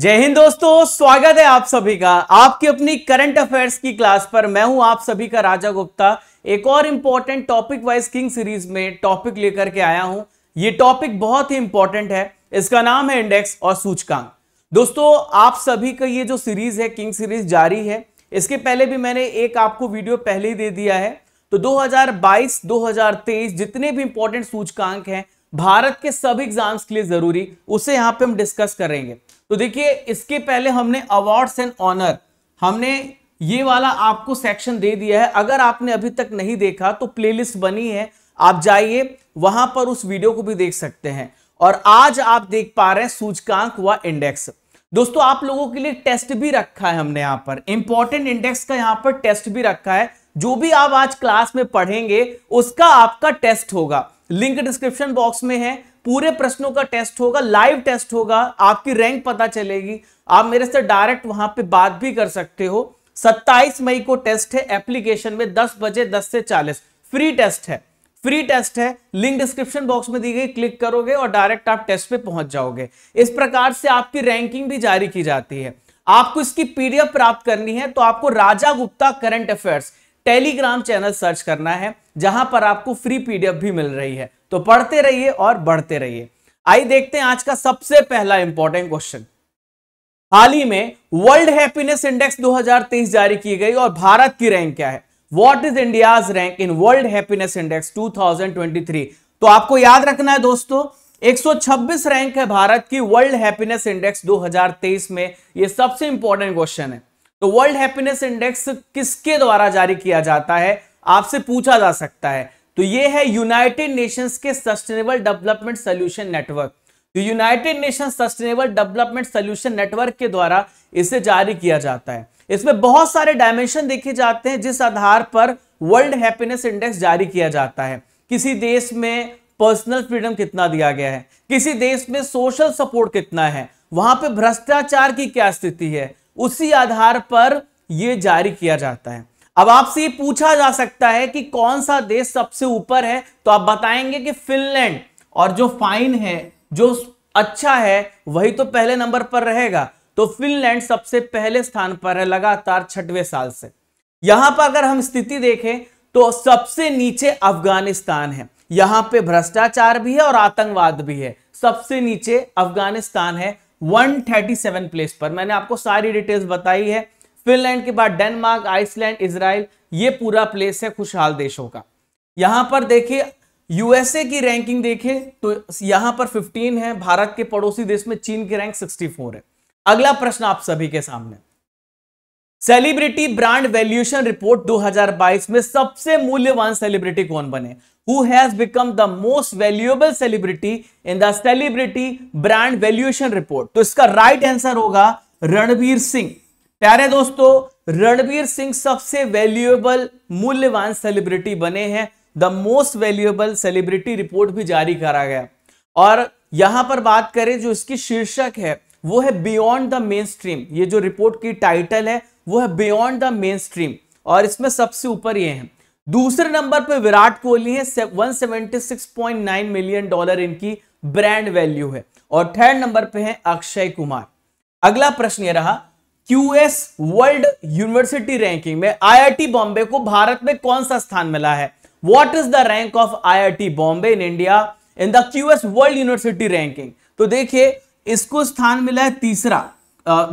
जय हिंद दोस्तों स्वागत है आप सभी का आपकी अपनी करंट अफेयर्स की क्लास पर मैं हूं आप सभी का राजा गुप्ता एक और important topic wise king series में टॉपिक लेकर के आया हूं ये टॉपिक बहुत ही इंपॉर्टेंट है इसका नाम है इंडेक्स और सूचकांक दोस्तों आप सभी का ये जो सीरीज है किंग सीरीज जारी है इसके पहले भी मैंने एक आपको वीडियो पहले ही दे दिया है तो 2022, 2023 जितने भी इंपॉर्टेंट सूचकांक हैं भारत के सब एग्जाम्स के लिए जरूरी उसे यहां पे हम डिस्कस करेंगे तो देखिए इसके पहले हमने अवार्ड्स एंड ऑनर हमने ये वाला आपको सेक्शन दे दिया है अगर आपने अभी तक नहीं देखा तो प्लेलिस्ट बनी है आप जाइए वहां पर उस वीडियो को भी देख सकते हैं और आज आप देख पा रहे हैं सूचकांक व इंडेक्स दोस्तों आप लोगों के लिए टेस्ट भी रखा है हमने यहां पर इंपॉर्टेंट इंडेक्स का यहां पर टेस्ट भी रखा है जो भी आप आज क्लास में पढ़ेंगे उसका आपका टेस्ट होगा लिंक डिस्क्रिप्शन बॉक्स में है पूरे प्रश्नों का टेस्ट होगा लाइव टेस्ट होगा आपकी रैंक पता चलेगी आप मेरे से डायरेक्ट वहां पे बात भी कर सकते हो 27 मई को टेस्ट है एप्लीकेशन में 10 बजे 10 से 40 फ्री टेस्ट है फ्री टेस्ट है लिंक डिस्क्रिप्शन बॉक्स में दी गई क्लिक करोगे और डायरेक्ट आप टेस्ट पे पहुंच जाओगे इस प्रकार से आपकी रैंकिंग भी जारी की जाती है आपको इसकी पीडीएफ प्राप्त करनी है तो आपको Raja Gupta current affairs Telegram channel search करना है जहां पर आपको फ्री पीडीएफ भी मिल रही है तो पढ़ते रहिए और बढ़ते रहिए आइए देखते हैं आज का सबसे पहला इंपॉर्टेंट क्वेश्चन हाल ही में वर्ल्ड हैप्पीनेस इंडेक्स 2023 जारी की गई और भारत की रैंक क्या है what is India rank in world happiness index 2023 तो आपको याद रखना है दोस्तों 126 रैंक है भारत की वर्ल्ड हैप्पीनेस इंडेक्स 2023 में यह सबसे इंपॉर्टेंट क्वेश्चन है तो वर्ल्ड हैप्पीनेस इंडेक्स किसके द्वारा जारी किया जाता है आपसे पूछा जा सकता है तो ये है यूनाइटेड नेशंस के सस्टेनेबल डेवलपमेंट सोल्यूशन नेटवर्क तो United Nation sustainable development solution network के द्वारा इसे जारी किया जाता है इसमें बहुत सारे डायमेंशन देखे जाते हैं जिस आधार पर वर्ल्ड हैप्पीनेस इंडेक्स जारी किया जाता है किसी देश में पर्सनल फ्रीडम कितना दिया गया है किसी देश में सोशल सपोर्ट कितना है वहां पे भ्रष्टाचार की क्या स्थिति है उसी आधार पर यह जारी किया जाता है अब आपसे ये पूछा जा सकता है कि कौन सा देश सबसे ऊपर है तो आप बताएंगे कि फिनलैंड और जो फाइन है जो अच्छा है वही तो पहले नंबर पर रहेगा तो फिनलैंड सबसे पहले स्थान पर है लगातार छठवें साल से यहां पर अगर हम स्थिति देखें तो सबसे नीचे अफगानिस्तान है यहां पे भ्रष्टाचार भी है और आतंकवाद भी है सबसे नीचे अफगानिस्तान है 137 प्लेस पर मैंने आपको सारी डिटेल्स बताई है फिनलैंड के बाद डेनमार्क आइसलैंड इसराइल ये पूरा प्लेस है खुशहाल देशों का यहां पर देखिए यूएसए की रैंकिंग देखें तो यहां पर 15 है भारत के पड़ोसी देश में चीन की रैंक 64 है अगला प्रश्न आप सभी के सामने सेलिब्रिटी ब्रांड वैल्यूएशन रिपोर्ट 2022 में सबसे मूल्यवान सेलिब्रिटी कौन बने who has become the most valuable celebrity in the celebrity brand valuation report तो इसका right answer होगा रणबीर सिंह प्यारे दोस्तों रणबीर सिंह सबसे वैल्यूएबल मूल्यवान सेलिब्रिटी बने हैं the most valuable celebrity report भी जारी करा गया और यहां पर बात करें जो इसकी शीर्षक है वो है बियॉन्ड द मेन स्ट्रीम ये जो रिपोर्ट की टाइटल है वो है बियॉन्ड द मेन स्ट्रीम और इसमें सबसे ऊपर ये है दूसरे नंबर पे विराट कोहली है 176.9 मिलियन डॉलर इनकी ब्रांड वैल्यू है और थर्ड नंबर पे है अक्षय कुमार अगला प्रश्न ये रहा क्यूएस वर्ल्ड यूनिवर्सिटी रैंकिंग में आईआईटी बॉम्बे को भारत में कौन सा स्थान मिला है what is the rank of IIT Bombay in India in the QS world university ranking तो देखिए इसको स्थान मिला है तीसरा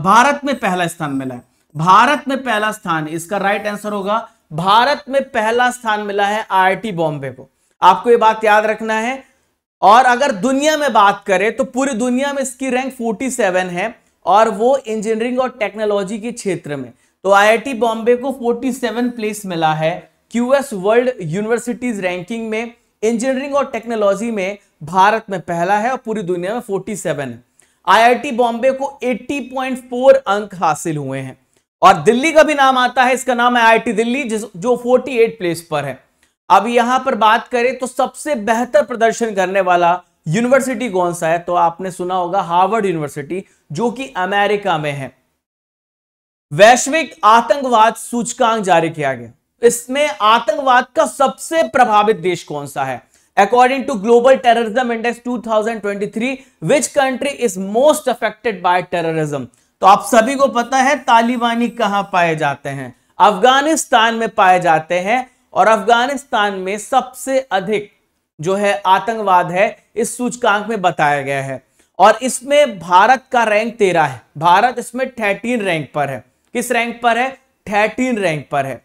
भारत में पहला स्थान मिला है भारत में पहला स्थान इसका राइट आंसर होगा भारत में पहला स्थान मिला है आईआईटी बॉम्बे को आपको यह बात याद रखना है और अगर दुनिया में बात करें तो पूरी दुनिया में इसकी रैंक 47 है और वो इंजीनियरिंग और टेक्नोलॉजी के क्षेत्र में तो आईआईटी बॉम्बे को 47 प्लेस मिला है क्यूएस वर्ल्ड यूनिवर्सिटीज रैंकिंग में इंजीनियरिंग और टेक्नोलॉजी में भारत में पहला है और पूरी दुनिया में फोर्टी है आईआईटी बॉम्बे को एट्टी अंक हासिल हुए हैं और दिल्ली का भी नाम आता है इसका नाम है आईआईटी दिल्ली जिस जो 48 प्लेस पर है अब यहां पर बात करें तो सबसे बेहतर प्रदर्शन करने वाला यूनिवर्सिटी कौन सा है तो आपने सुना होगा हार्वर्ड यूनिवर्सिटी जो कि अमेरिका में है वैश्विक आतंकवाद सूचकांक जारी किया गया इसमें आतंकवाद का सबसे प्रभावित देश कौन सा है according to global terrorism index 2023 which country is most affected by terrorism तो आप सभी को पता है तालिबानी कहां पाए जाते हैं अफगानिस्तान में पाए जाते हैं और अफगानिस्तान में सबसे अधिक जो है आतंकवाद है इस सूचकांक में बताया गया है और इसमें भारत का रैंक तेरह है भारत इसमें थर्टीन रैंक पर है किस रैंक पर है थर्टीन रैंक पर है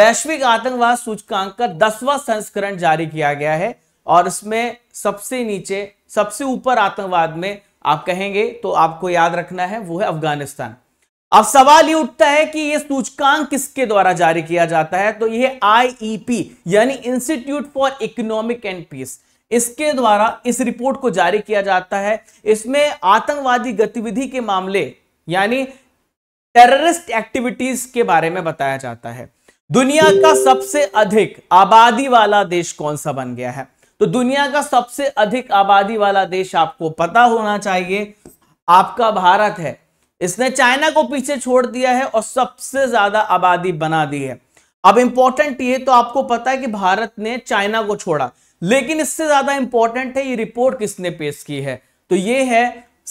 वैश्विक आतंकवाद सूचकांक का दसवां संस्करण जारी किया गया है और इसमें सबसे नीचे सबसे ऊपर आतंकवाद में आप कहेंगे तो आपको याद रखना है वो है अफगानिस्तान अब सवाल ये उठता है कि ये सूचकांक किसके द्वारा जारी किया जाता है तो ये आईईपी e यानी institute for economic and peace इसके द्वारा इस रिपोर्ट को जारी किया जाता है इसमें आतंकवादी गतिविधि के मामले यानी टेररिस्ट एक्टिविटीज के बारे में बताया जाता है दुनिया का सबसे अधिक आबादी वाला देश कौन सा बन गया है तो दुनिया का सबसे अधिक आबादी वाला देश आपको पता होना चाहिए आपका भारत है इसने चाइना को पीछे छोड़ दिया है और सबसे ज्यादा आबादी बना दी है अब इंपॉर्टेंट ये तो आपको पता है कि भारत ने चाइना को छोड़ा लेकिन इससे ज्यादा इंपॉर्टेंट है ये रिपोर्ट किसने पेश की है तो ये है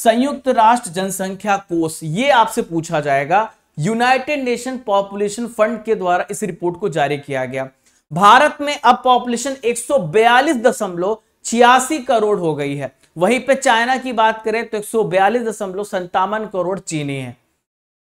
संयुक्त राष्ट्र जनसंख्या कोष ये आपसे पूछा जाएगा यूनाइटेड नेशन पॉपुलेशन फंड के द्वारा इस रिपोर्ट को जारी किया गया भारत में अब पॉपुलेशन एक करोड़ हो गई है वहीं पे चाइना की बात करें तो एक संतावन करोड़ चीनी है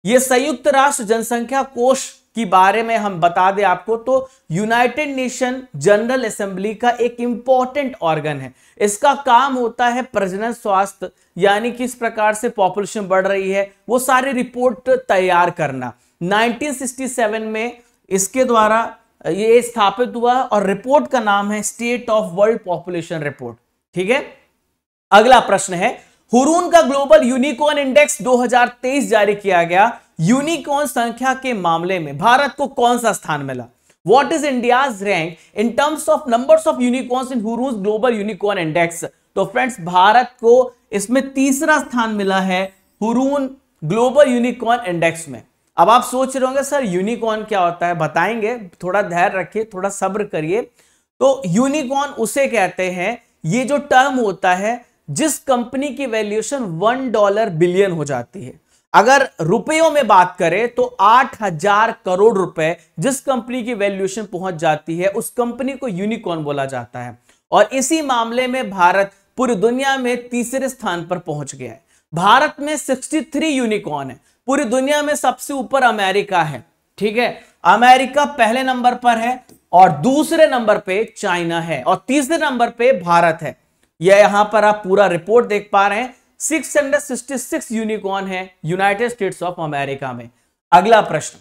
ये संयुक्त राष्ट्र जनसंख्या कोष के बारे में हम बता दें आपको तो यूनाइटेड नेशन जनरल असेंबली का एक इंपॉर्टेंट ऑर्गन है इसका काम होता है प्रजनन स्वास्थ्य यानी किस प्रकार से पॉपुलेशन बढ़ रही है वो सारे रिपोर्ट तैयार करना 1967 में इसके द्वारा ये स्थापित हुआ और रिपोर्ट का नाम है state of world population report ठीक है अगला प्रश्न है हुरून का ग्लोबल यूनिकॉर्न इंडेक्स 2023 जारी किया गया यूनिकॉर्न संख्या के मामले में भारत को कौन सा स्थान मिला what is India rank in terms of number of unicorns in Hurun global unicorn index तो फ्रेंड्स भारत को इसमें तीसरा स्थान मिला है हुरून ग्लोबल यूनिकॉर्न इंडेक्स में अब आप सोच रहे होंगे सर यूनिकॉर्न क्या होता है बताएंगे थोड़ा धैर्य रखिए थोड़ा सब्र करिए तो यूनिकॉर्न उसे कहते हैं ये जो टर्म होता है जिस कंपनी की वैल्यूएशन वन डॉलर बिलियन हो जाती है अगर रुपयों में बात करें तो आठ हजार करोड़ रुपए जिस कंपनी की वैल्यूएशन पहुंच जाती है उस कंपनी को यूनिकॉर्न बोला जाता है और इसी मामले में भारत पूरी दुनिया में तीसरे स्थान पर पहुंच गया है भारत में 63 यूनिकॉर्न है पूरी दुनिया में सबसे ऊपर अमेरिका है ठीक है अमेरिका पहले नंबर पर है और दूसरे नंबर पे चाइना है और तीसरे नंबर पे भारत है यह यहां पर आप पूरा रिपोर्ट देख पा रहे हैं 666 यूनिकॉर्न है यूनाइटेड स्टेट्स ऑफ अमेरिका में अगला प्रश्न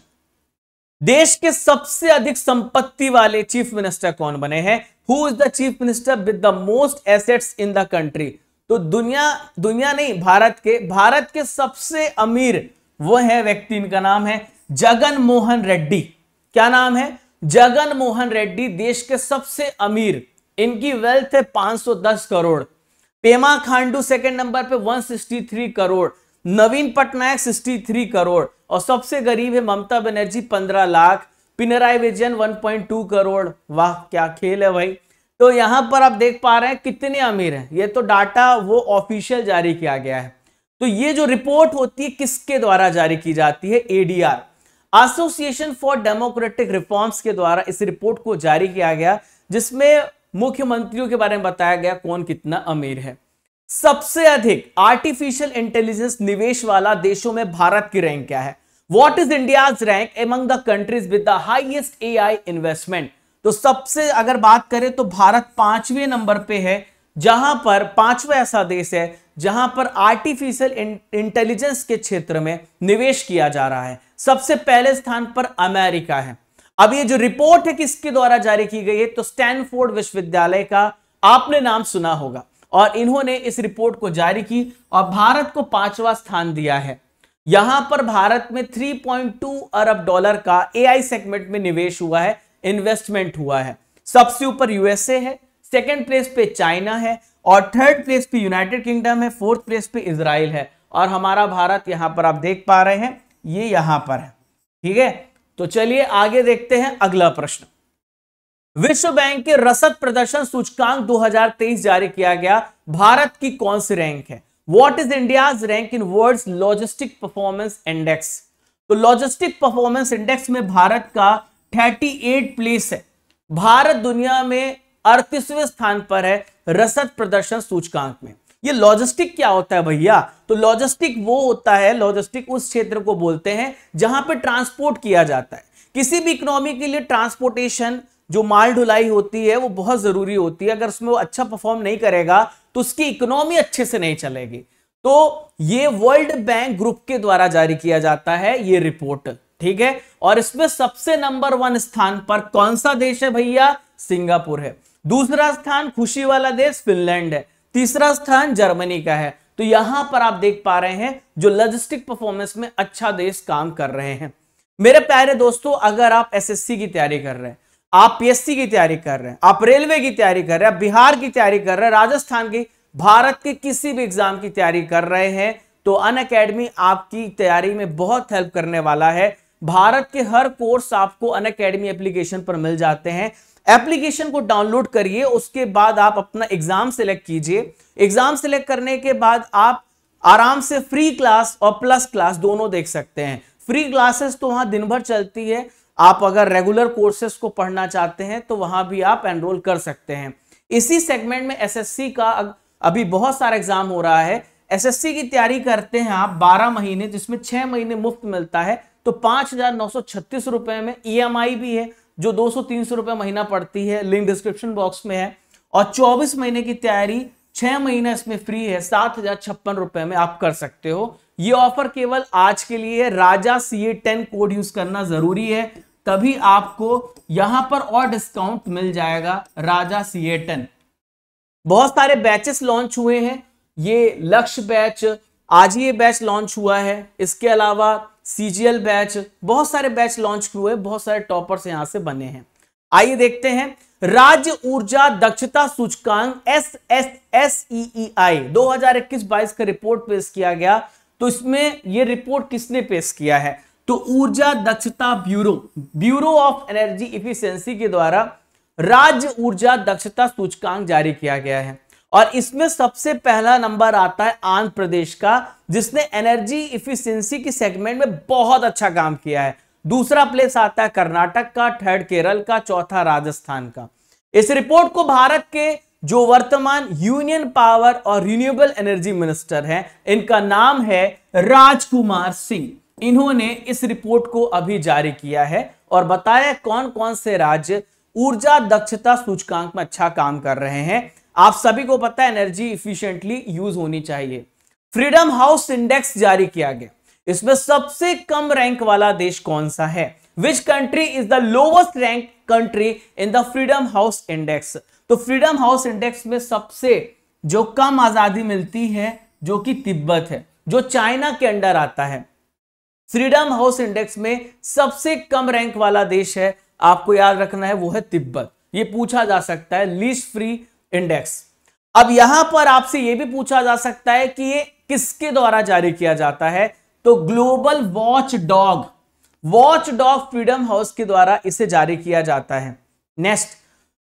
देश के सबसे अधिक संपत्ति वाले चीफ मिनिस्टर कौन बने हैं who is the chief minister with the most assets in the country तो दुनिया दुनिया नहीं भारत के भारत के सबसे अमीर वो है व्यक्ति इनका नाम है जगन मोहन रेड्डी क्या नाम है जगन मोहन रेड्डी देश के सबसे अमीर इनकी वेल्थ है 510 करोड़ पेमा खांडू सेकंड नंबर पे 163 करोड़ नवीन पटनायक 63 करोड़ और सबसे गरीब है ममता बनर्जी 15 लाख पिनराई विजयन 1.2 करोड़ वाह क्या खेल है भाई तो यहां पर आप देख पा रहे हैं कितने अमीर हैं ये तो डाटा वो ऑफिशियल जारी किया गया है तो ये जो रिपोर्ट होती है किसके द्वारा जारी की जाती है ADR association for democratic reforms के द्वारा इस रिपोर्ट को जारी किया गया जिसमें मुख्यमंत्रियों के बारे में बताया गया कौन कितना अमीर है सबसे अधिक आर्टिफिशियल इंटेलिजेंस निवेश वाला देशों में भारत की रैंक क्या है what is India rank among the countries with the highest A I investment तो सबसे अगर बात करें तो भारत पांचवें नंबर पे है जहां पर पांचवा ऐसा देश है जहां पर आर्टिफिशियल इंटेलिजेंस के क्षेत्र में निवेश किया जा रहा है सबसे पहले स्थान पर अमेरिका है अब ये जो रिपोर्ट है किसके द्वारा जारी की गई है तो स्टैनफोर्ड विश्वविद्यालय का आपने नाम सुना होगा और इन्होंने इस रिपोर्ट को जारी की और भारत को पांचवा स्थान दिया है यहां पर भारत में 3.2 अरब डॉलर का एआई सेगमेंट में निवेश हुआ है इन्वेस्टमेंट हुआ है सबसे ऊपर यूएसए है सेकेंड प्लेस पे चाइना है और थर्ड प्लेस पे यूनाइटेड किंगडम है फोर्थ प्लेस पे इसराइल है और हमारा भारत यहां पर आप देख पा रहे हैं ये यहां पर है ठीक है तो चलिए आगे देखते हैं अगला प्रश्न विश्व बैंक के रसद प्रदर्शन सूचकांक 2023 जारी किया गया भारत की कौन सी रैंक है what is India rank in world logistic performance index तो लॉजिस्टिक परफॉर्मेंस इंडेक्स में भारत का 38 प्लेस है भारत दुनिया में अड़तीसवें स्थान पर है रसद प्रदर्शन सूचकांक में ये लॉजिस्टिक क्या होता है भैया तो लॉजिस्टिक वो होता है लॉजिस्टिक उस क्षेत्र को बोलते हैं जहां पे ट्रांसपोर्ट किया जाता है किसी भी इकोनॉमी के लिए ट्रांसपोर्टेशन जो माल ढुलाई होती है वो बहुत जरूरी होती है अगर उसमें वो अच्छा परफॉर्म नहीं करेगा तो उसकी इकोनॉमी अच्छे से नहीं चलेगी तो ये वर्ल्ड बैंक ग्रुप के द्वारा जारी किया जाता है ये रिपोर्ट ठीक है और इसमें सबसे नंबर वन स्थान पर कौन सा देश है भैया सिंगापुर है दूसरा स्थान खुशी वाला देश फिनलैंड है तीसरा स्थान जर्मनी का है तो यहां पर आप देख पा रहे हैं जो लॉजिस्टिक परफॉर्मेंस में अच्छा देश काम कर रहे हैं मेरे प्यारे दोस्तों अगर आप एसएससी की तैयारी कर रहे हैं आप पीएससी की तैयारी कर रहे हैं आप रेलवे की तैयारी कर रहे हैं आप बिहार की तैयारी कर रहे हैं राजस्थान की भारत के किसी भी एग्जाम की तैयारी कर रहे हैं तो अन अकेडमी आपकी तैयारी में बहुत हेल्प करने वाला है भारत के हर कोर्स आपको अन अकेडमी एप्लीकेशन पर मिल जाते हैं एप्लीकेशन को डाउनलोड करिए उसके बाद आप अपना एग्जाम सेलेक्ट कीजिए एग्जाम सेलेक्ट करने के बाद आप आराम से फ्री क्लास और प्लस क्लास दोनों देख सकते हैं फ्री क्लासेस तो वहां दिन भर चलती है आप अगर रेगुलर कोर्सेज को पढ़ना चाहते हैं तो वहां भी आप एनरोल कर सकते हैं इसी सेगमेंट में एसएससी का अभी बहुत सारा एग्जाम हो रहा है एसएससी की तैयारी करते हैं आप 12 महीने जिसमें 6 महीने मुफ्त मिलता है तो पांच हजार नौ सौ छत्तीस रुपए में ईएमआई e भी है जो 200-300 रुपए महीना पड़ती है लिंक डिस्क्रिप्शन बॉक्स में है और 24 महीने की तैयारी छह महीना इसमें फ्री है सात हजार छप्पन रुपए में आप कर सकते हो ये ऑफर केवल आज के लिए Raja C A ten code use करना जरूरी है तभी आपको यहां पर और डिस्काउंट मिल जाएगा राजा सी ए टेन बहुत सारे बैचेस लॉन्च हुए हैं ये लक्ष्य बैच आज ये बैच लॉन्च हुआ है इसके अलावा सीजीएल बैच बहुत सारे बैच लॉन्च हुए बहुत सारे टॉपर्स यहां से बने हैं आइए देखते हैं राज्य ऊर्जा दक्षता सूचकांक S S S E I दो हजार इक्कीस बाईस का रिपोर्ट पेश किया गया तो इसमें यह रिपोर्ट किसने पेश किया है तो ऊर्जा दक्षता bureau bureau of energy efficiency के द्वारा राज्य ऊर्जा दक्षता सूचकांक जारी किया गया है और इसमें सबसे पहला नंबर आता है आंध्र प्रदेश का जिसने एनर्जी इफिशियंसी की सेगमेंट में बहुत अच्छा काम किया है दूसरा प्लेस आता है कर्नाटक का थर्ड केरल का चौथा राजस्थान का इस रिपोर्ट को भारत के जो वर्तमान यूनियन पावर और रिन्यूएबल एनर्जी मिनिस्टर हैं इनका नाम है राजकुमार सिंह इन्होंने इस रिपोर्ट को अभी जारी किया है और बताया कौन कौन से राज्य ऊर्जा दक्षता सूचकांक में अच्छा काम कर रहे हैं आप सभी को पता है एनर्जी इफिशियंटली यूज होनी चाहिए फ्रीडम हाउस इंडेक्स जारी किया गया इसमें सबसे कम रैंक वाला देश कौन सा है which country is the lowest rank country in the Freedom House index तो फ्रीडम हाउस इंडेक्स में सबसे जो कम आजादी मिलती है जो कि तिब्बत है जो चाइना के अंडर आता है फ्रीडम हाउस इंडेक्स में सबसे कम रैंक वाला देश है आपको याद रखना है वो है तिब्बत ये पूछा जा सकता है लीस्ट फ्री इंडेक्स अब यहां पर आपसे यह भी पूछा जा सकता है कि ये किसके द्वारा जारी किया जाता है तो global watchdog watchdog Freedom House के द्वारा इसे जारी किया जाता है नेक्स्ट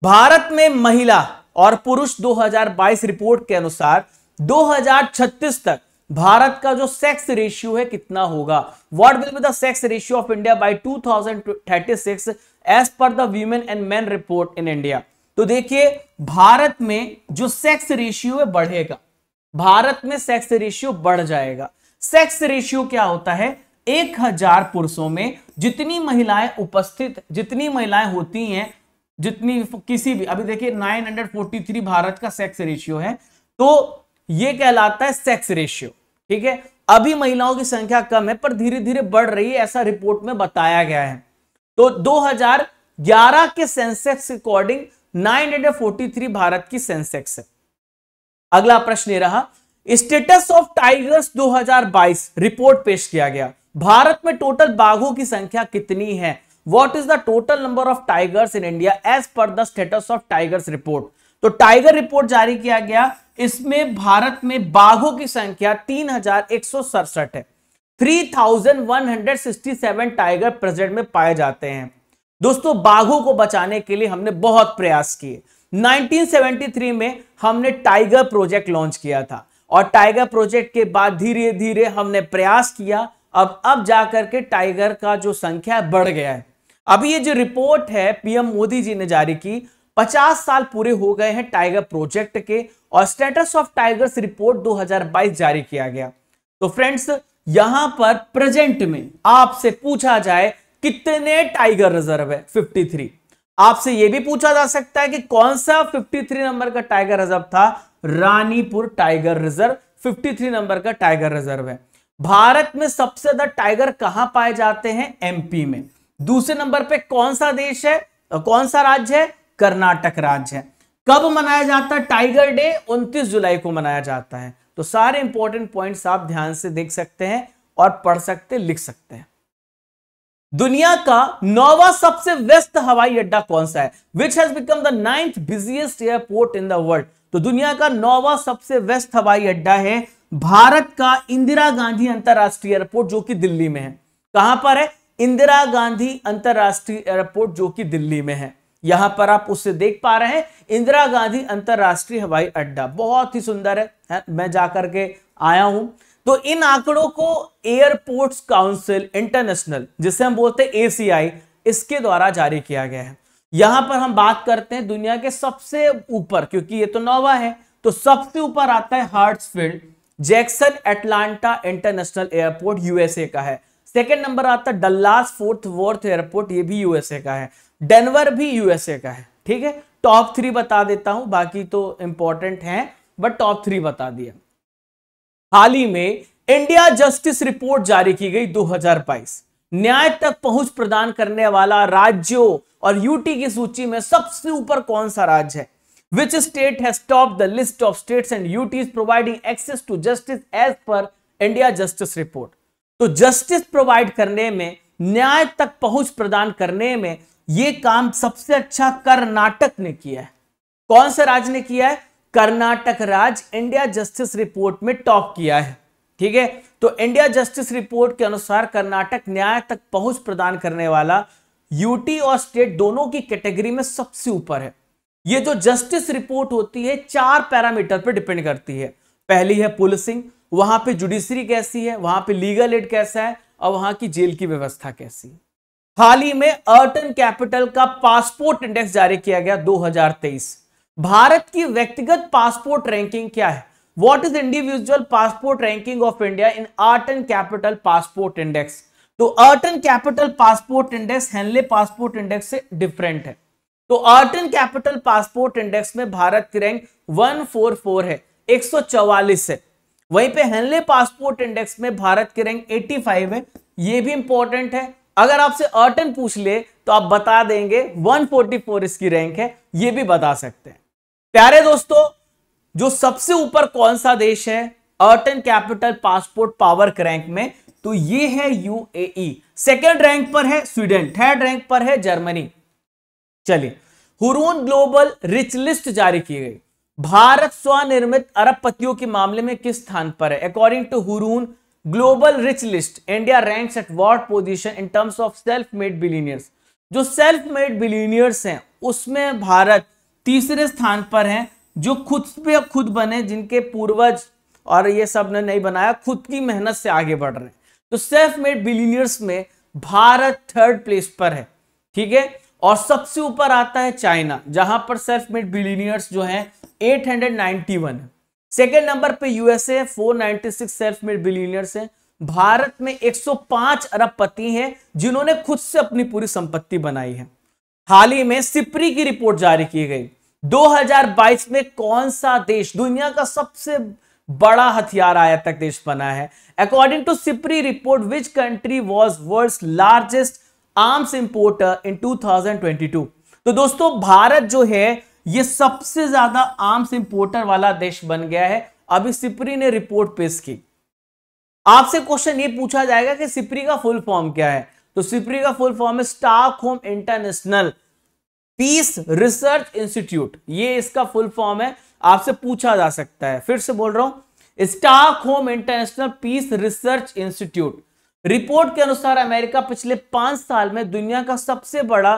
भारत में महिला और पुरुष 2022 रिपोर्ट के अनुसार 2036 तक भारत का जो सेक्स रेशियो है कितना होगा what will be the sex ratio of India by 2036 as per the women and men report in India तो देखिए भारत में जो सेक्स रेशियो है बढ़ेगा भारत में सेक्स रेशियो बढ़ जाएगा सेक्स रेशियो क्या होता है एक हजार पुरुषों में जितनी महिलाएं उपस्थित जितनी महिलाएं होती हैं जितनी किसी भी अभी देखिए 943 भारत का सेक्स रेशियो है तो यह कहलाता है सेक्स रेशियो ठीक है अभी महिलाओं की संख्या कम है पर धीरे धीरे बढ़ रही है ऐसा रिपोर्ट में बताया गया है तो 2011 के सेंसेक्स अकॉर्डिंग 943 भारत की सेंसेक्स है अगला प्रश्न रहा स्टेटस ऑफ टाइगर्स 2022 रिपोर्ट पेश किया गया भारत में टोटल बाघों की संख्या कितनी है what is the total number of tigers in India as per the status of tigers report तो टाइगर रिपोर्ट जारी किया गया इसमें भारत में बाघों की संख्या तीन है थ्री टाइगर प्रेजेंट में पाए जाते हैं दोस्तों बाघों को बचाने के लिए हमने बहुत प्रयास किए 1973 में हमने टाइगर प्रोजेक्ट लॉन्च किया था और टाइगर प्रोजेक्ट के बाद धीरे धीरे हमने प्रयास किया अब अब जाकर के टाइगर का जो संख्या बढ़ गया है अभी ये जो रिपोर्ट है पीएम मोदी जी ने जारी की 50 साल पूरे हो गए हैं टाइगर प्रोजेक्ट के और स्टेटस ऑफ टाइगर्स रिपोर्ट 2022 जारी किया गया तो फ्रेंड्स यहां पर प्रेजेंट में आपसे पूछा जाए कितने टाइगर रिजर्व है 53 आपसे यह भी पूछा जा सकता है कि कौन सा 53 नंबर का टाइगर रिजर्व था रानीपुर टाइगर रिजर्व 53 नंबर का टाइगर रिजर्व है भारत में सबसे ज्यादा टाइगर कहां पाए जाते हैं एमपी में दूसरे नंबर पे कौन सा देश है कौन सा राज्य है कर्नाटक राज्य है कब मनाया जाता है टाइगर डे 29 जुलाई को मनाया जाता है तो सारे इंपॉर्टेंट पॉइंट्स आप ध्यान से देख सकते हैं और पढ़ सकते लिख सकते हैं दुनिया का नौवा सबसे व्यस्त हवाई अड्डा कौन सा है which has become the ninth busiest airport in the world तो दुनिया का नौवा सबसे व्यस्त हवाई अड्डा है भारत का इंदिरा गांधी अंतरराष्ट्रीय एयरपोर्ट जो कि दिल्ली में है कहां पर है इंदिरा गांधी अंतरराष्ट्रीय एयरपोर्ट जो कि दिल्ली में है यहां पर आप उससे देख पा रहे हैं इंदिरा गांधी अंतरराष्ट्रीय हवाई अड्डा बहुत ही सुंदर है मैं जाकर के आया हूं तो इन आंकड़ों को एयरपोर्ट्स काउंसिल इंटरनेशनल जिसे हम बोलते हैं एसीआई इसके द्वारा जारी किया गया है यहां पर हम बात करते हैं दुनिया के सबसे ऊपर क्योंकि ये तो नोवा है तो सबसे ऊपर आता है Hartsfield Jackson Atlanta international airport USA का है सेकेंड नंबर आता है डल्लास फोर्थ वर्थ एयरपोर्ट ये भी यूएसए का है डेनवर भी यूएसए का है ठीक है टॉप थ्री बता देता हूं बाकी तो इंपॉर्टेंट है बट टॉप थ्री बता दिया हाल ही में इंडिया जस्टिस रिपोर्ट जारी की गई 2022 न्याय तक पहुंच प्रदान करने वाला राज्यों और यूटी की सूची में सबसे ऊपर कौन सा राज्य है which state has topped the list of states and UTs providing access to justice as per India justice report तो जस्टिस प्रोवाइड करने में न्याय तक पहुंच प्रदान करने में यह काम सबसे अच्छा कर्नाटक ने किया है कौन सा राज्य ने किया है कर्नाटक राज इंडिया जस्टिस रिपोर्ट में टॉप किया है ठीक है तो इंडिया जस्टिस रिपोर्ट के अनुसार कर्नाटक न्याय तक पहुंच प्रदान करने वाला यूटी और स्टेट दोनों की कैटेगरी में सबसे ऊपर है ये जो जस्टिस रिपोर्ट होती है चार पैरामीटर पर डिपेंड करती है पहली है पुलिसिंग वहां पे जुडिशरी कैसी है वहां पे लीगल एड कैसा है और वहां की जेल की व्यवस्था कैसी है हाल ही में अर्टन कैपिटल का पासपोर्ट इंडेक्स जारी किया गया 2023 भारत की व्यक्तिगत पासपोर्ट रैंकिंग क्या है what is individual passport ranking of India in Arton Capital passport index तो Arton Capital passport index Henley passport index से डिफरेंट है तो Arton Capital passport index में भारत की रैंक 144 है 144 है वहीं पे हेनले पासपोर्ट इंडेक्स में भारत की रैंक 85 है ये भी इंपॉर्टेंट है अगर आपसे अर्टन पूछ ले तो आप बता देंगे 144 इसकी रैंक है ये भी बता सकते हैं प्यारे दोस्तों जो सबसे ऊपर कौन सा देश है Arton and Capital passport power rank में तो ये है यूएई सेकेंड रैंक पर है स्वीडन थर्ड रैंक पर है जर्मनी चलिए हुरून ग्लोबल रिच लिस्ट जारी की गई भारत स्वनिर्मित अरब पतियों के मामले में किस स्थान पर है according to Hurun global rich list India ranks at what position in terms of self made billionaires जो सेल्फ मेड बिलीनियर्स हैं उसमें भारत तीसरे स्थान पर हैं जो खुद पे खुद बने जिनके पूर्वज और ये सब ने नहीं बनाया खुद की मेहनत से आगे बढ़ रहे तो सेल्फ मेड बिलीनियर्स में भारत थर्ड प्लेस पर है ठीक है और सबसे ऊपर आता है चाइना जहां पर सेल्फ मेड बिलीनियर्स जो है 891 है सेकेंड नंबर पे यूएसए 496 सेल्फ मेड बिलीनियर्स हैं भारत में 105 अरब पति हैं जिन्होंने खुद से अपनी पूरी संपत्ति बनाई है हाल ही में सिपरी की रिपोर्ट जारी की गई 2022 में कौन सा देश दुनिया का सबसे बड़ा हथियार आयातक देश बना है according to SIPRI report which country was world largest arms importer in 2022 तो दोस्तों भारत जो है ये सबसे ज्यादा आर्म्स इंपोर्टर वाला देश बन गया है अभी सिपरी ने रिपोर्ट पेश की आपसे क्वेश्चन ये पूछा जाएगा कि सिपरी का फुल फॉर्म क्या है तो सिप्री का फुल फॉर्म है Stockholm international peace research institute ये इसका फुल फॉर्म है आपसे पूछा जा सकता है फिर से बोल रहा हूं Stockholm international peace research institute report के अनुसार अमेरिका पिछले पांच साल में दुनिया का सबसे बड़ा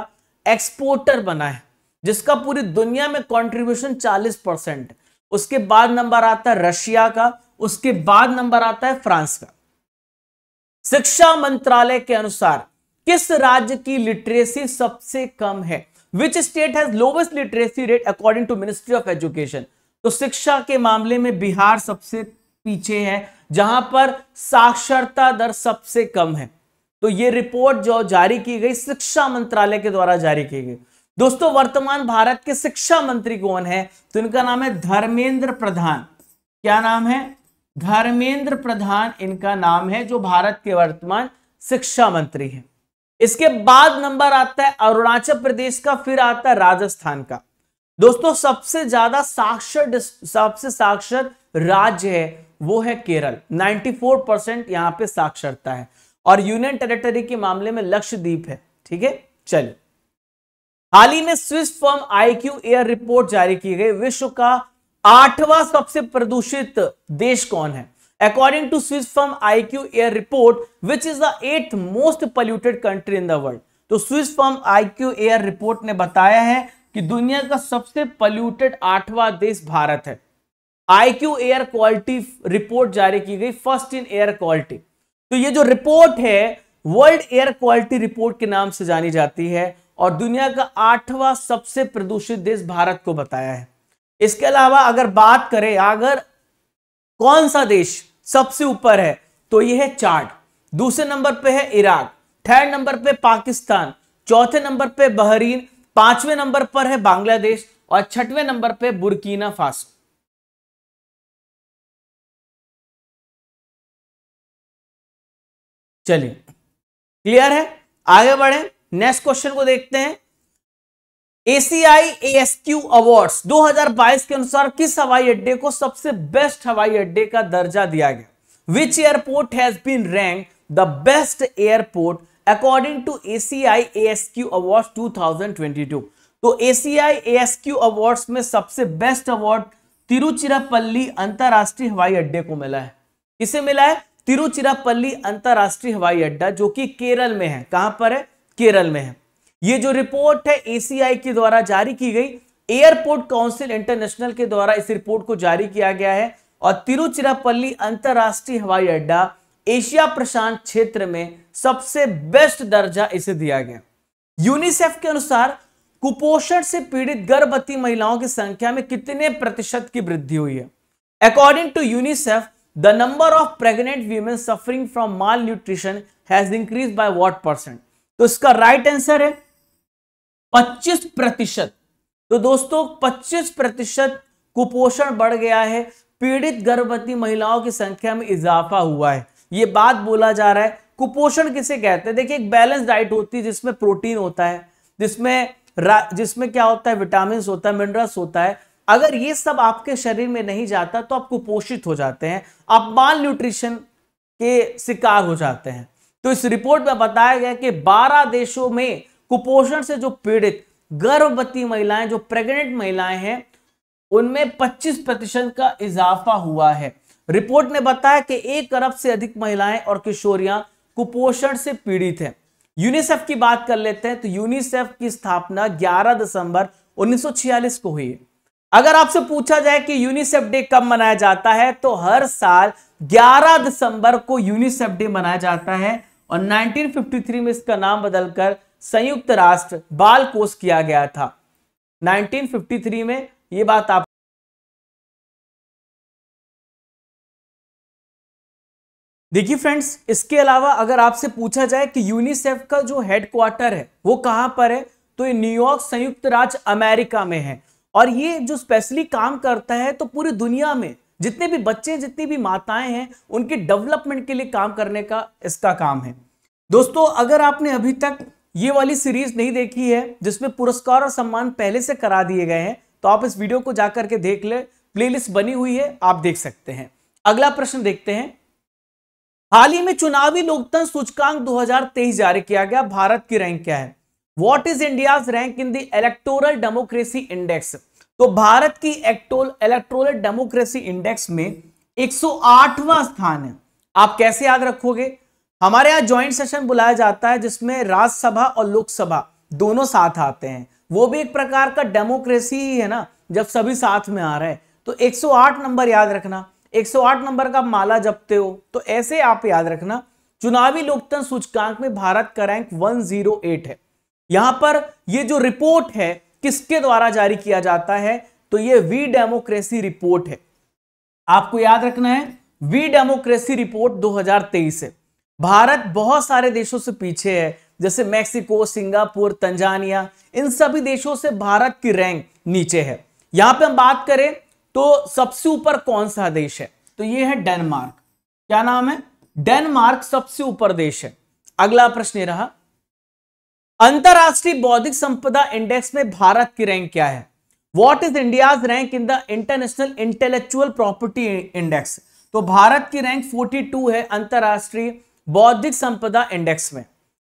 एक्सपोर्टर बना है जिसका पूरी दुनिया में कंट्रीब्यूशन 40 परसेंट उसके बाद नंबर आता है रशिया का उसके बाद नंबर आता है फ्रांस का शिक्षा मंत्रालय के अनुसार किस राज्य की लिटरेसी सबसे कम है which state has lowest literacy rate according to ministry of education तो शिक्षा के मामले में बिहार सबसे पीछे है जहां पर साक्षरता दर सबसे कम है तो ये रिपोर्ट जो जारी की गई शिक्षा मंत्रालय के द्वारा जारी की गई दोस्तों वर्तमान भारत के शिक्षा मंत्री कौन है तो इनका नाम है धर्मेंद्र प्रधान क्या नाम है धर्मेंद्र प्रधान इनका नाम है जो भारत के वर्तमान शिक्षा मंत्री हैं इसके बाद नंबर आता है अरुणाचल प्रदेश का फिर आता है राजस्थान का दोस्तों सबसे ज्यादा साक्षर सबसे साक्षर राज्य है वो है केरल 94 परसेंट यहां पे साक्षरता है और यूनियन टेरिटरी के मामले में लक्षद्वीप है ठीक है चलिए हाल ही में Swiss firm IQ Air report जारी की गई विश्व का आठवां सबसे प्रदूषित देश कौन है according to Swiss I IQ Air report which is the eighth most polluted country in the world तो Swiss I Q Air report ने बताया है कि दुनिया का सबसे पॉल्यूटेड आठवां देश भारत है आईक्यू एयर क्वालिटी रिपोर्ट जारी की गई फर्स्ट इन एयर क्वालिटी तो ये जो रिपोर्ट है वर्ल्ड एयर क्वालिटी रिपोर्ट के नाम से जानी जाती है और दुनिया का आठवां सबसे प्रदूषित देश भारत को बताया है इसके अलावा अगर बात करें अगर कौन सा देश सबसे ऊपर है तो यह है चार्ट दूसरे नंबर पे है इराक थर्ड नंबर पे पाकिस्तान चौथे नंबर पे बहरीन पांचवें नंबर पर है बांग्लादेश और छठवें नंबर पे बुरकीना फासो चलिए क्लियर है आगे बढ़े नेक्स्ट क्वेश्चन को देखते हैं एसीआई एएसक्यू अवार्ड्स 2022 के अनुसार किस हवाई अड्डे को सबसे बेस्ट हवाई अड्डे का दर्जा दिया गया which airport has been rank the best airport according to ACI ASQ awards 2022 तो एसीआई एएसक्यू अवार्ड्स में सबसे बेस्ट अवार्ड तिरुचिरापल्ली अंतरराष्ट्रीय हवाई अड्डे को मिला है किसे मिला है तिरुचिरापल्ली अंतरराष्ट्रीय हवाई अड्डा जो कि केरल में है कहां पर है केरल में है ये जो रिपोर्ट है एसीआई के द्वारा जारी की गई एयरपोर्ट काउंसिल इंटरनेशनल के द्वारा इस रिपोर्ट को जारी किया गया है और तिरुचिरापल्ली अंतरराष्ट्रीय हवाई अड्डा एशिया प्रशांत क्षेत्र में सबसे बेस्ट दर्जा इसे दिया गया यूनिसेफ के अनुसार कुपोषण से पीड़ित गर्भवती महिलाओं की संख्या में कितने प्रतिशत की वृद्धि हुई है according to UNICEF the number of pregnant women suffering from malnutrition has increase by what percent तो इसका राइट right आंसर है पच्चीस प्रतिशत तो दोस्तों पच्चीस प्रतिशत कुपोषण बढ़ गया है पीड़ित गर्भवती महिलाओं की संख्या में इजाफा हुआ है ये बात बोला जा रहा है कुपोषण किसे कहते हैं देखिए एक बैलेंस डाइट होती है जिसमें प्रोटीन होता है जिसमें जिसमें क्या होता है विटामिन होता है मिनरल्स होता है अगर ये सब आपके शरीर में नहीं जाता तो आप कुपोषित हो जाते हैं आप माल न्यूट्रिशन के शिकार हो जाते हैं तो इस रिपोर्ट में बताया गया कि 12 देशों में कुपोषण से जो पीड़ित गर्भवती महिलाएं जो प्रेग्नेंट महिलाएं हैं उनमें 25 प्रतिशत का इजाफा हुआ है रिपोर्ट ने बताया कि एक अरब से अधिक महिलाएं और किशोरियां कुपोषण से पीड़ित हैं यूनिसेफ की बात कर लेते हैं तो यूनिसेफ की स्थापना 11 दिसंबर 1946 को हुई है अगर आपसे पूछा जाए कि यूनिसेफ डे कब मनाया जाता है तो हर साल 11 दिसंबर को यूनिसेफ डे मनाया जाता है और 1953 में इसका नाम बदलकर संयुक्त राष्ट्र बाल कोष किया गया था 1953 में ये बात आप देखिए फ्रेंड्स इसके अलावा अगर आपसे पूछा जाए कि यूनिसेफ का जो हेडक्वार्टर है वो कहां पर है तो ये न्यूयॉर्क संयुक्त राज्य अमेरिका में है और ये जो स्पेशली काम करता है तो पूरी दुनिया में जितने भी बच्चे जितनी भी माताएं हैं उनके डेवलपमेंट के लिए काम करने का इसका काम है दोस्तों अगर आपने अभी तक ये वाली सीरीज नहीं देखी है जिसमें पुरस्कार और सम्मान पहले से करा दिए गए हैं तो आप इस वीडियो को जाकर के देख ले प्लेलिस्ट बनी हुई है आप देख सकते हैं अगला प्रश्न देखते हैं हाल ही में चुनावी लोकतंत्र सूचकांक 2023 जारी किया गया भारत की रैंक क्या है what is India rank in the electoral democracy index तो भारत की इलेक्टोरल डेमोक्रेसी इंडेक्स में 108वां स्थान है आप कैसे याद रखोगे हमारे यहाँ ज्वाइंट सेशन बुलाया जाता है जिसमें राज्यसभा और लोकसभा दोनों साथ आते हैं वो भी एक प्रकार का डेमोक्रेसी ही है ना जब सभी साथ में आ रहे हैं तो 108 नंबर याद रखना 108 नंबर का माला जपते हो तो ऐसे आप याद रखना चुनावी लोकतंत्र सूचकांक में भारत का रैंक 108 है यहां पर ये जो रिपोर्ट है किसके द्वारा जारी किया जाता है तो ये वी डेमोक्रेसी रिपोर्ट है आपको याद रखना है वी डेमोक्रेसी रिपोर्ट दो है भारत बहुत सारे देशों से पीछे है जैसे मैक्सिको सिंगापुर तंजानिया इन सभी देशों से भारत की रैंक नीचे है यहां पे हम बात करें तो सबसे ऊपर कौन सा देश है तो ये है डेनमार्क क्या नाम है डेनमार्क सबसे ऊपर देश है अगला प्रश्न रहा अंतरराष्ट्रीय बौद्धिक संपदा इंडेक्स में भारत की रैंक क्या है what is India's rank in the international intellectual property index तो भारत की रैंक 42 है अंतरराष्ट्रीय बौद्धिक संपदा इंडेक्स में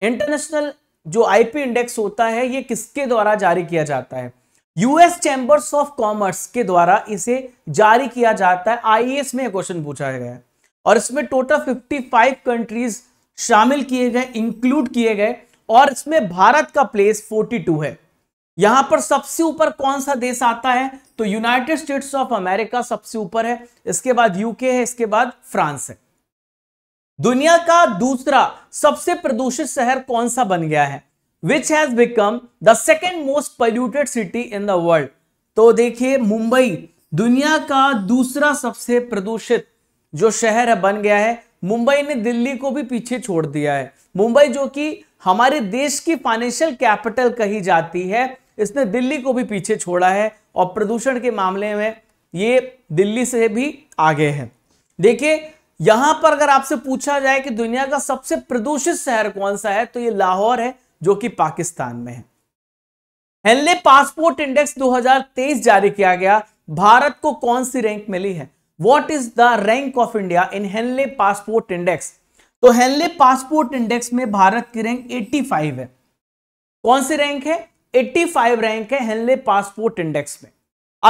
इंटरनेशनल जो आईपी इंडेक्स होता है ये किसके द्वारा जारी किया जाता है यूएस चैंबर्स ऑफ कॉमर्स के द्वारा इसे जारी किया जाता है आईएएस में क्वेश्चन पूछा गया है और इसमें टोटल 55 कंट्रीज शामिल किए गए इंक्लूड किए गए और इसमें भारत का प्लेस 42 है यहां पर सबसे ऊपर कौन सा देश आता है तो यूनाइटेड स्टेट्स ऑफ अमेरिका सबसे ऊपर है इसके बाद यूके है इसके बाद फ्रांस है दुनिया का दूसरा सबसे प्रदूषित शहर कौन सा बन गया है which has become the second most polluted city in the world तो देखिए मुंबई दुनिया का दूसरा सबसे प्रदूषित जो शहर है बन गया है मुंबई ने दिल्ली को भी पीछे छोड़ दिया है मुंबई जो कि हमारे देश की फाइनेंशियल कैपिटल कही जाती है इसने दिल्ली को भी पीछे छोड़ा है और प्रदूषण के मामले में ये दिल्ली से भी आगे है देखिए यहां पर अगर आपसे पूछा जाए कि दुनिया का सबसे प्रदूषित शहर कौन सा है तो ये लाहौर है जो कि पाकिस्तान में है हेनले पासपोर्ट इंडेक्स 2023 जारी किया गया भारत को कौन सी रैंक मिली है what is the rank of India in Henley passport index तो हेनले पासपोर्ट इंडेक्स में भारत की रैंक 85 है कौन सी रैंक है 85 रैंक है हेनले पासपोर्ट इंडेक्स में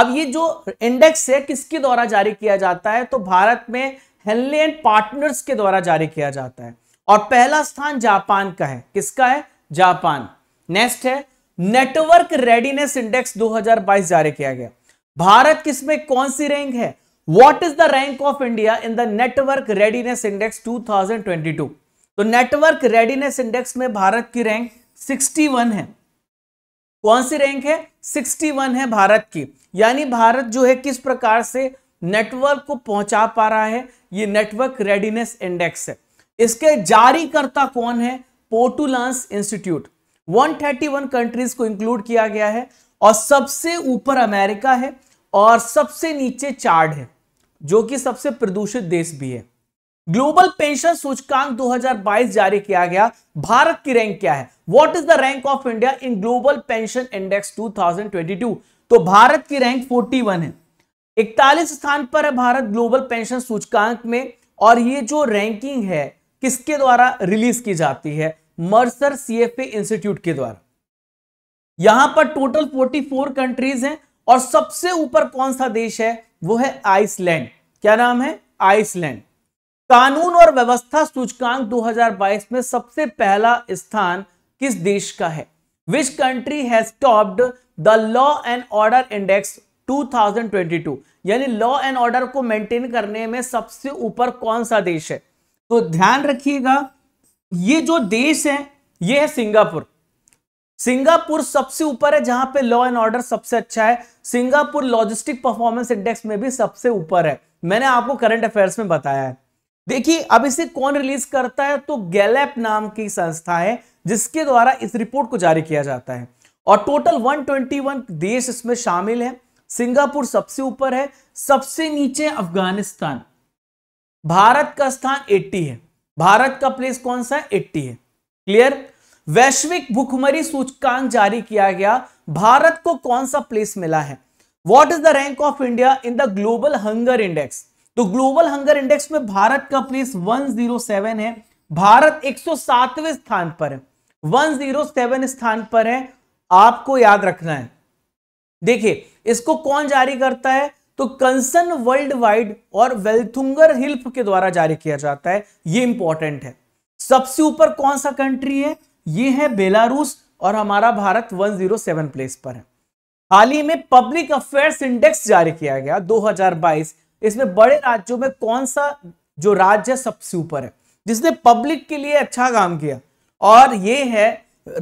अब ये जो इंडेक्स है किसके द्वारा जारी किया जाता है तो भारत में हेलियन पार्टनर्स के द्वारा जारी किया जाता है और पहला स्थान जापान का है किसका है जापान नेक्स्ट है नेटवर्क रेडीनेस इंडेक्स 2022 जारी किया गया भारत किसमें कौन सी रैंक है what is the rank of India in the network readiness index 2022 तो नेटवर्क रेडीनेस इंडेक्स में भारत की रैंक 61 है कौन सी रैंक है 61 है भारत की यानी भारत जो है किस प्रकार से नेटवर्क को पहुंचा पा रहा है ये नेटवर्क रेडीनेस इंडेक्स है इसके जारीकर्ता कौन है पोर्टुलांस इंस्टीट्यूट 131 कंट्रीज को इंक्लूड किया गया है और सबसे ऊपर अमेरिका है और सबसे नीचे चार्ड है जो कि सबसे प्रदूषित देश भी है ग्लोबल पेंशन सूचकांक 2022 जारी किया गया भारत की रैंक क्या है what is the rank of India in global pension index 2022 तो भारत की रैंक 41 है इकतालीस स्थान पर है भारत ग्लोबल पेंशन सूचकांक में और ये जो रैंकिंग है किसके द्वारा रिलीज की जाती है मर्सर सीएफए इंस्टीट्यूट के द्वारा यहां पर टोटल 44 कंट्रीज हैं और सबसे ऊपर कौन सा देश है वो है आइसलैंड क्या नाम है आइसलैंड कानून और व्यवस्था सूचकांक 2022 में सबसे पहला स्थान किस देश का है which country has topped the law and order index 2022 यानी लॉ एंड ऑर्डर को मेंटेन करने में सबसे ऊपर कौन सा देश है तो ध्यान रखिएगा ये जो देश है ये है सिंगापुर सिंगापुर सबसे ऊपर है जहां पे लॉ एंड ऑर्डर सबसे अच्छा है सिंगापुर लॉजिस्टिक परफॉर्मेंस इंडेक्स में भी सबसे ऊपर है मैंने आपको करंट अफेयर्स में बताया है देखिए अब इसे कौन रिलीज करता है तो गैलेप नाम की संस्था है जिसके द्वारा इस रिपोर्ट को जारी किया जाता है और टोटल 121 देश इसमें शामिल हैं सिंगापुर सबसे ऊपर है सबसे नीचे अफगानिस्तान भारत का स्थान 80 है भारत का प्लेस कौन सा है 80 है क्लियर वैश्विक भुखमरी सूचकांक जारी किया गया भारत को कौन सा प्लेस मिला है what is the rank of India in the global hunger index तो ग्लोबल हंगर इंडेक्स में भारत का प्लेस 107 है भारत 107वें स्थान पर है 107 स्थान पर है आपको याद रखना है देखिए इसको कौन जारी करता है तो कंसर्न वर्ल्ड वाइड और वेल्थुंगर हिल्प के द्वारा जारी किया जाता है ये इंपॉर्टेंट है सबसे ऊपर कौन सा कंट्री है ये है बेलारूस और हमारा भारत 107 प्लेस पर है हाल ही में पब्लिक अफेयर्स इंडेक्स जारी किया गया 2022 इसमें बड़े राज्यों में कौन सा जो राज्य है सबसे ऊपर है जिसने पब्लिक के लिए अच्छा काम किया और ये है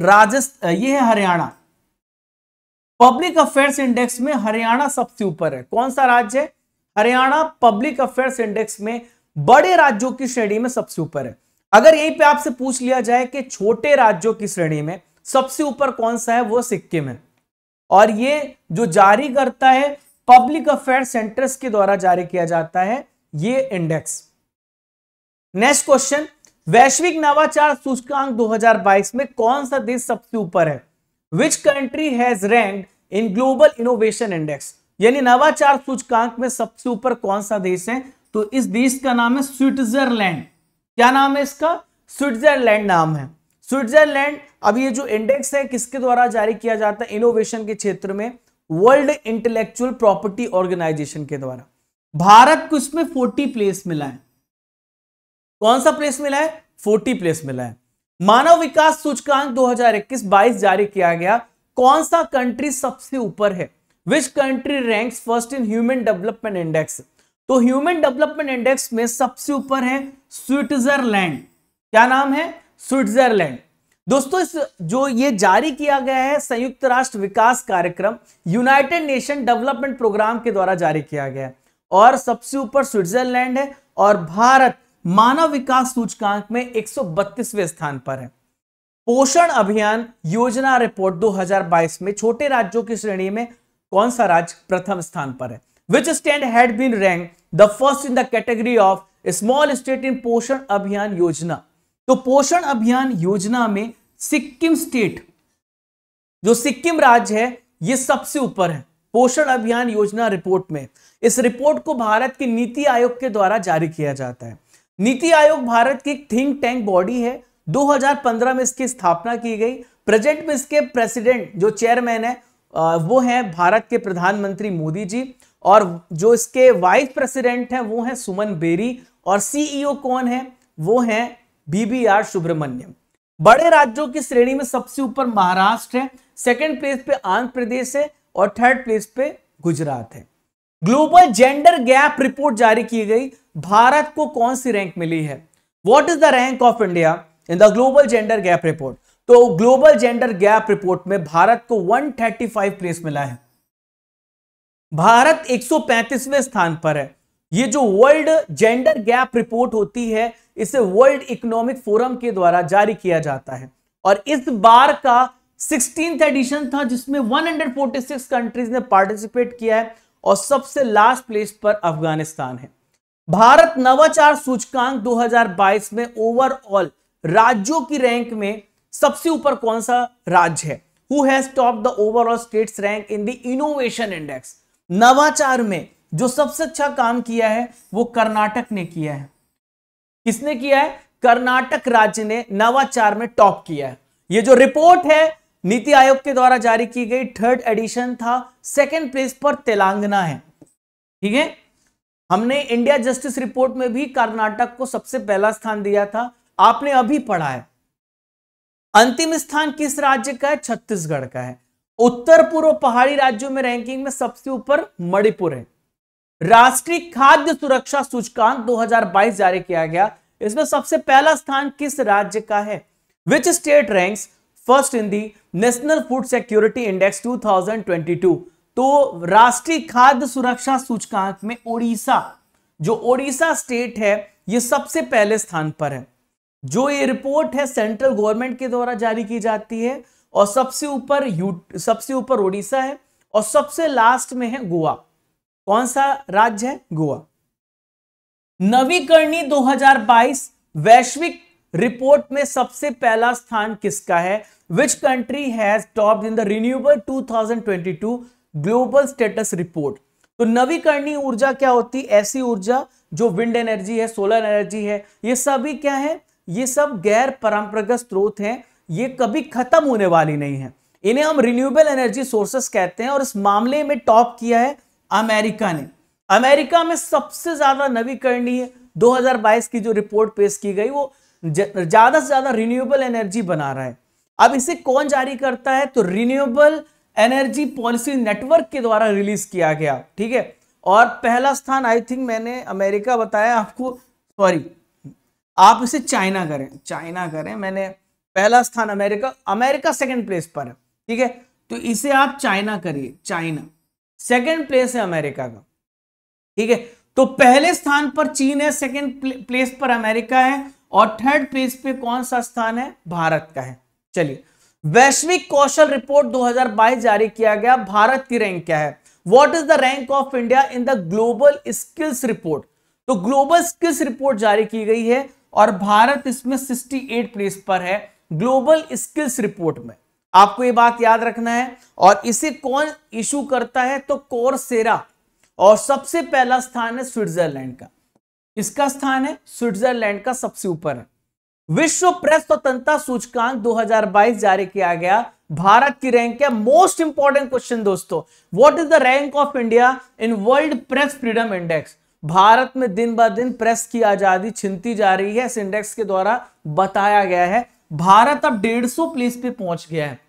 राजस्थान ये है हरियाणा पब्लिक अफेयर्स इंडेक्स में हरियाणा सबसे ऊपर है कौन सा राज्य है हरियाणा पब्लिक अफेयर्स इंडेक्स में बड़े राज्यों की श्रेणी में सबसे ऊपर है अगर यहीं पे आपसे पूछ लिया जाए कि छोटे राज्यों की श्रेणी में सबसे ऊपर कौन सा है वो सिक्किम है और ये जो जारी करता है पब्लिक अफेयर सेंटर्स के द्वारा जारी किया जाता है ये इंडेक्स नेक्स्ट क्वेश्चन वैश्विक नवाचार सूचकांक 2022 में कौन सा देश सबसे ऊपर है which country has rank in global innovation index यानी नवाचार सूचकांक में सबसे ऊपर कौन सा देश है तो इस देश का नाम है स्विट्जरलैंड क्या नाम है इसका स्विट्जरलैंड नाम है स्विट्जरलैंड अब ये जो इंडेक्स है किसके द्वारा जारी किया जाता है इनोवेशन के क्षेत्र में वर्ल्ड इंटेलेक्चुअल प्रॉपर्टी ऑर्गेनाइजेशन के द्वारा भारत को इसमें फोर्टी प्लेस मिला है कौन सा प्लेस मिला है फोर्टी प्लेस मिला है मानव विकास सूचकांक 2021-22 जारी किया गया कौन सा कंट्री सबसे ऊपर है which country ranks first in human development index तो ह्यूमन डेवलपमेंट इंडेक्स में सबसे ऊपर है स्विट्जरलैंड क्या नाम है स्विट्जरलैंड दोस्तों इस जो ये जारी किया गया है संयुक्त राष्ट्र विकास कार्यक्रम यूनाइटेड नेशन डेवलपमेंट प्रोग्राम के द्वारा जारी किया गया है और सबसे ऊपर स्विट्जरलैंड है और भारत मानव विकास सूचकांक में एक स्थान पर है पोषण अभियान योजना रिपोर्ट 2022 में छोटे राज्यों की श्रेणी में कौन सा राज्य प्रथम स्थान पर है which state had been rank the first in the category of small state in Poshan Abhiyan योजना तो पोषण अभियान योजना में सिक्किम स्टेट जो सिक्किम राज्य है ये सबसे ऊपर है पोषण अभियान योजना रिपोर्ट में इस रिपोर्ट को भारत के नीति आयोग के द्वारा जारी किया जाता है नीति आयोग भारत की थिंक टैंक बॉडी है 2015 में इसकी स्थापना की गई प्रेजेंट में इसके प्रेसिडेंट जो चेयरमैन है वो है भारत के प्रधानमंत्री मोदी जी और जो इसके वाइस प्रेसिडेंट हैं वो हैं सुमन बेरी और सीईओ e कौन है वो हैं बीबीआर सुब्रमण्यम बड़े राज्यों की श्रेणी में सबसे ऊपर महाराष्ट्र है सेकंड प्लेस पे आंध्र प्रदेश है और थर्ड प्लेस पे गुजरात है ग्लोबल जेंडर गैप रिपोर्ट जारी की गई भारत को कौन सी रैंक मिली है what is the rank of India in the global gender gap report तो ग्लोबल जेंडर गैप रिपोर्ट में भारत को 135 प्लेस मिला है भारत 135वें स्थान पर है ये जो वर्ल्ड जेंडर गैप रिपोर्ट होती है इसे वर्ल्ड इकोनॉमिक फोरम के द्वारा जारी किया जाता है और इस बार का सिक्सटीन एडिशन था जिसमें 146 कंट्रीज ने पार्टिसिपेट किया है और सबसे लास्ट प्लेस पर अफगानिस्तान है भारत नवाचार सूचकांक 2022 में ओवरऑल राज्यों की रैंक में सबसे ऊपर कौन सा राज्य है who has top the overall states rank in the innovation index नवाचार में जो सबसे अच्छा काम किया है वो कर्नाटक ने किया है किसने किया है कर्नाटक राज्य ने नवाचार में टॉप किया है ये जो रिपोर्ट है नीति आयोग के द्वारा जारी की गई थर्ड एडिशन था सेकेंड प्लेस पर तेलंगाना है ठीक है हमने इंडिया जस्टिस रिपोर्ट में भी कर्नाटक को सबसे पहला स्थान दिया था आपने अभी पढ़ा है अंतिम स्थान किस राज्य का है छत्तीसगढ़ का है उत्तर पूर्व पहाड़ी राज्यों में रैंकिंग में सबसे ऊपर मणिपुर है राष्ट्रीय खाद्य सुरक्षा सूचकांक 2022 जारी किया गया इसमें सबसे पहला स्थान किस राज्य का है which state ranks first in the national food security index 2022 तो राष्ट्रीय खाद्य सुरक्षा सूचकांक में ओडिशा जो ओडिशा स्टेट है यह सबसे पहले स्थान पर है जो ये रिपोर्ट है सेंट्रल गवर्नमेंट के द्वारा जारी की जाती है और सबसे ऊपर सबसे ऊपर उड़ीसा है और सबसे लास्ट में है गोवा कौन सा राज्य है गोवा नवीकरणी 2022 वैश्विक रिपोर्ट में सबसे पहला स्थान किसका है which country has top in the renewable 2022 global status report तो नवीकरणीय ऊर्जा क्या होती है ऐसी ऊर्जा जो विंड एनर्जी है सोलर एनर्जी है ये सभी क्या है ये सब गैर परंपरागत स्रोत हैं ये कभी खत्म होने वाली नहीं है इन्हें हम रिन्यूएबल एनर्जी सोर्सेस कहते हैं और इस मामले में टॉप किया है अमेरिका ने अमेरिका में सबसे ज्यादा नवीकरणीय 2022 की जो रिपोर्ट पेश की गई वो ज्यादा से ज्यादा रिन्यूएबल एनर्जी बना रहा है अब इसे कौन जारी करता है तो रिन्यूएबल एनर्जी पॉलिसी नेटवर्क के द्वारा रिलीज किया गया ठीक है और पहला स्थान आई थिंक मैंने अमेरिका बताया आपको सॉरी आप इसे चाइना करें चाइना करें मैंने पहला स्थान अमेरिका अमेरिका सेकंड प्लेस पर है ठीक है तो इसे आप चाइना करिए चाइना सेकंड प्लेस है अमेरिका का ठीक है तो पहले स्थान पर चीन है सेकंड प्लेस पर अमेरिका है और थर्ड प्लेस पे कौन सा स्थान है भारत का है चलिए वैश्विक कौशल रिपोर्ट 2022 जारी किया गया भारत की रैंक क्या है what is the rank of India in the global skills report तो ग्लोबल स्किल्स रिपोर्ट जारी की गई है और भारत इसमें 68 प्लेस पर है ग्लोबल स्किल्स रिपोर्ट में आपको ये बात याद रखना है और इसे कौन इशू करता है तो कोरसेरा और सबसे पहला स्थान है स्विट्जरलैंड का इसका स्थान है स्विट्जरलैंड का सबसे ऊपर है विश्व प्रेस स्वतंत्रता सूचकांक 2022 जारी किया गया भारत की रैंक क्या मोस्ट इंपॉर्टेंट क्वेश्चन दोस्तों what is the rank of India in world press freedom index Bharat में दिन ब दिन प्रेस की आजादी छिनती जा रही है इस इंडेक्स के द्वारा बताया गया है भारत अब 150 प्लेस पे पहुंच गया है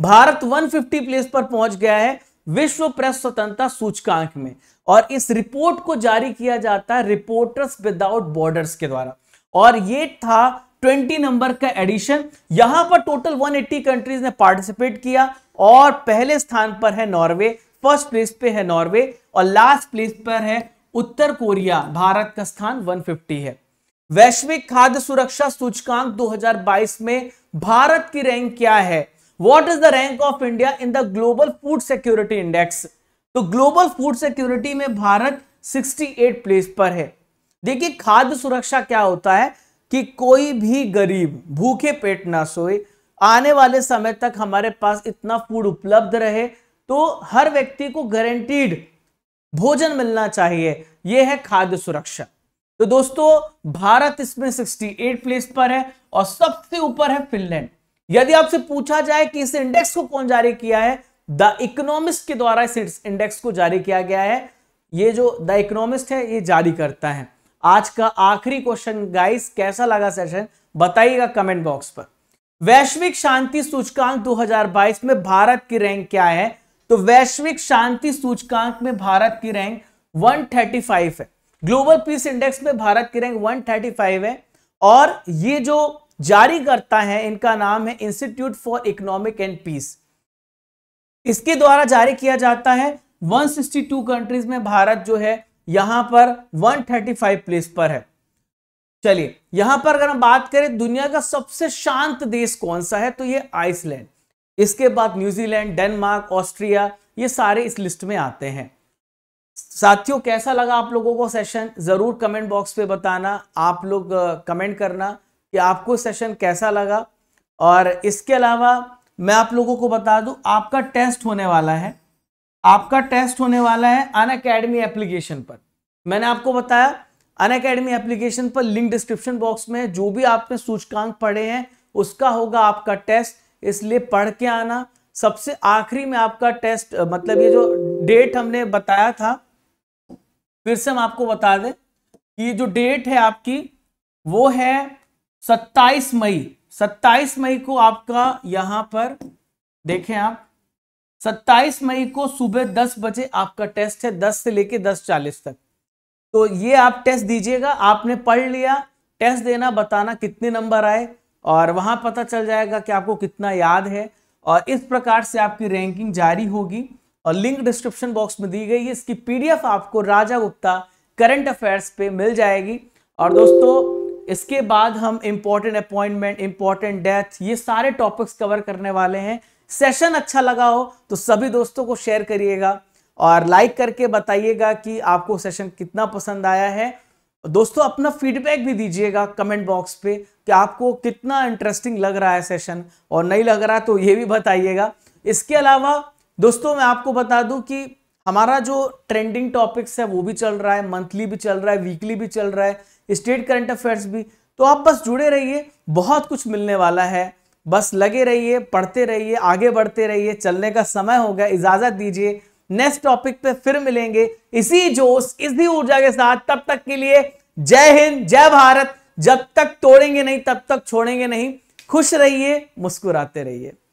भारत 150 प्लेस पर पहुंच गया है विश्व प्रेस स्वतंत्रता सूचकांक में और इस रिपोर्ट को जारी किया जाता है रिपोर्टर्स विदाउट बॉर्डर्स के द्वारा और ये था 20 नंबर का एडिशन यहां पर टोटल 180 कंट्रीज ने पार्टिसिपेट किया और पहले स्थान पर है नॉर्वे फर्स्ट प्लेस पे है नॉर्वे और लास्ट प्लेस पर है उत्तर कोरिया भारत का स्थान 150 है वैश्विक खाद्य सुरक्षा सूचकांक 2022 में भारत की रैंक क्या है what is the rank of India in the global food security index तो ग्लोबल फूड सिक्योरिटी में भारत 68 प्लेस पर है देखिए खाद्य सुरक्षा क्या होता है कि कोई भी गरीब भूखे पेट ना सोए आने वाले समय तक हमारे पास इतना फूड उपलब्ध रहे तो हर व्यक्ति को गारंटीड भोजन मिलना चाहिए यह है खाद्य सुरक्षा तो दोस्तों भारत इसमें 68 प्लेस पर है और सबसे ऊपर है फिनलैंड यदि आपसे पूछा जाए कि इस इंडेक्स को कौन जारी किया है द इकोनॉमिस्ट के द्वारा इस इंडेक्स को जारी किया गया है ये जो द इकोनॉमिस्ट है ये जारी करता है आज का आखिरी क्वेश्चन गाइस कैसा लगा सेशन बताइएगा कमेंट बॉक्स पर वैश्विक शांति सूचकांक 2022 में भारत की रैंक क्या है तो वैश्विक शांति सूचकांक में भारत की रैंक 135 है ग्लोबल पीस इंडेक्स में भारत की रैंक 135 है और ये जो जारी करता है इनका नाम है institute for economic and peace इसके द्वारा जारी किया जाता है 162 कंट्रीज में भारत जो है यहां पर 135 प्लेस पर है चलिए यहां पर अगर हम बात करें दुनिया का सबसे शांत देश कौन सा है तो यह आइसलैंड इसके बाद न्यूजीलैंड डेनमार्क ऑस्ट्रिया ये सारे इस लिस्ट में आते हैं साथियों कैसा लगा आप लोगों को सेशन ज़रूर कमेंट बॉक्स पे बताना आप लोग कमेंट करना कि आपको सेशन कैसा लगा और इसके अलावा मैं आप लोगों को बता दूं आपका टेस्ट होने वाला है आपका टेस्ट होने वाला है अन अकेडमी एप्लीकेशन पर मैंने आपको बताया अन अकेडमी एप्लीकेशन पर लिंक डिस्क्रिप्शन बॉक्स में जो भी आपने सूचकांक पढ़े हैं उसका होगा आपका टेस्ट इसलिए पढ़ के आना सबसे आखिरी में आपका टेस्ट मतलब ये जो डेट हमने बताया था फिर से हम आपको बता दें कि जो डेट है आपकी वो है 27 मई 27 मई को आपका यहां पर देखें आप 27 मई को सुबह 10 बजे आपका टेस्ट है 10 से लेके 10:40 तक तो ये आप टेस्ट दीजिएगा आपने पढ़ लिया टेस्ट देना बताना कितने नंबर आए और वहाँ पता चल जाएगा कि आपको कितना याद है और इस प्रकार से आपकी रैंकिंग जारी होगी और लिंक डिस्क्रिप्शन बॉक्स में दी गई है इसकी पीडीएफ आपको राजा गुप्ता करंट अफेयर्स पे मिल जाएगी और दोस्तों इसके बाद हम इम्पोर्टेंट अपॉइंटमेंट इम्पोर्टेंट डेथ ये सारे टॉपिक्स कवर करने वाले हैं सेशन अच्छा लगा हो तो सभी दोस्तों को शेयर करिएगा और लाइक करके बताइएगा कि आपको सेशन कितना पसंद आया है दोस्तों अपना फीडबैक भी दीजिएगा कमेंट बॉक्स पे कि आपको कितना इंटरेस्टिंग लग रहा है सेशन और नहीं लग रहा तो ये भी बताइएगा इसके अलावा दोस्तों मैं आपको बता दूं कि हमारा जो ट्रेंडिंग टॉपिक्स है वो भी चल रहा है मंथली भी चल रहा है वीकली भी चल रहा है स्टेट करंट अफेयर्स भी तो आप बस जुड़े रहिए बहुत कुछ मिलने वाला है बस लगे रहिए पढ़ते रहिए आगे बढ़ते रहिए चलने का समय हो गया इजाज़त दीजिए नेक्स्ट टॉपिक पे फिर मिलेंगे इसी जोश इसी ऊर्जा के साथ तब तक के लिए जय हिंद जय भारत जब तक तोड़ेंगे नहीं तब तक छोड़ेंगे नहीं खुश रहिए मुस्कुराते रहिए